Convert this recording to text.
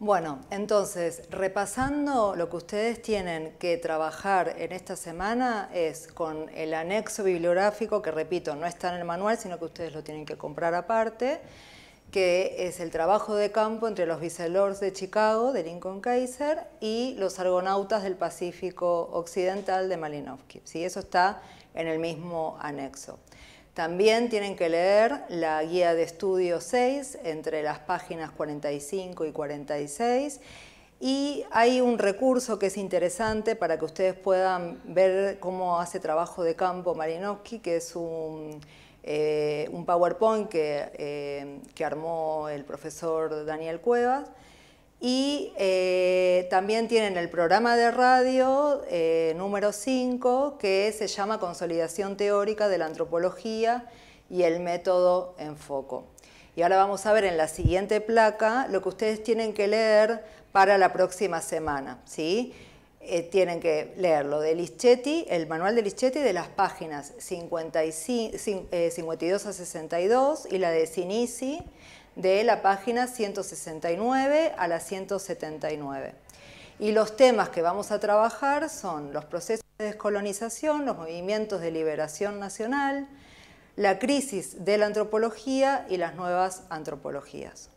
Bueno, entonces, repasando lo que ustedes tienen que trabajar en esta semana es con el anexo bibliográfico, que repito, no está en el manual, sino que ustedes lo tienen que comprar aparte, que es el trabajo de campo entre los viselors de Chicago, de Lincoln Kaiser, y los argonautas del Pacífico Occidental de Malinowski. Eso está en el mismo anexo. También tienen que leer la guía de estudio 6 entre las páginas 45 y 46 y hay un recurso que es interesante para que ustedes puedan ver cómo hace trabajo de campo Marinovsky, que es un, eh, PowerPoint eh, que armó el profesor Daniel Cuevas y eh, también tienen el programa de radio eh, número 5 que se llama Consolidación Teórica de la Antropología y el Método en Foco. Y ahora vamos a ver en la siguiente placa lo que ustedes tienen que leer para la próxima semana. ¿sí? Eh, tienen que leerlo de Lichetti, el manual de Lichetti de las páginas 52 eh, a 62 y la de Sinisi de la página 169 a la 179. Y los temas que vamos a trabajar son los procesos de descolonización, los movimientos de liberación nacional, la crisis de la antropología y las nuevas antropologías.